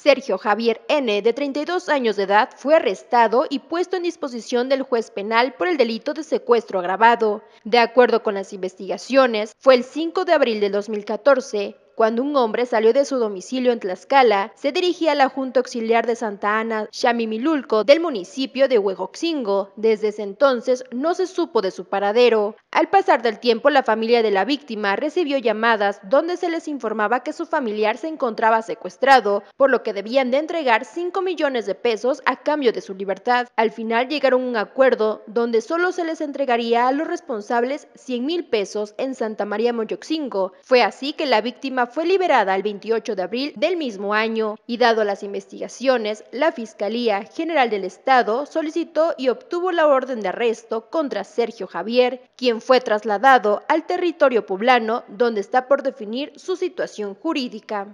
Sergio Javier N., de 32 años de edad, fue arrestado y puesto en disposición del juez penal por el delito de secuestro agravado. De acuerdo con las investigaciones, fue el 5 de abril de 2014 cuando un hombre salió de su domicilio en Tlaxcala, se dirigía a la Junta Auxiliar de Santa Ana, Xamimilulco, del municipio de Huejoxingo. Desde ese entonces no se supo de su paradero. Al pasar del tiempo, la familia de la víctima recibió llamadas donde se les informaba que su familiar se encontraba secuestrado, por lo que debían de entregar 5 millones de pesos a cambio de su libertad. Al final llegaron a un acuerdo donde solo se les entregaría a los responsables 100 mil pesos en Santa María Moyoxingo. Fue así que la víctima fue liberada el 28 de abril del mismo año y dado las investigaciones, la Fiscalía General del Estado solicitó y obtuvo la orden de arresto contra Sergio Javier, quien fue trasladado al territorio poblano donde está por definir su situación jurídica.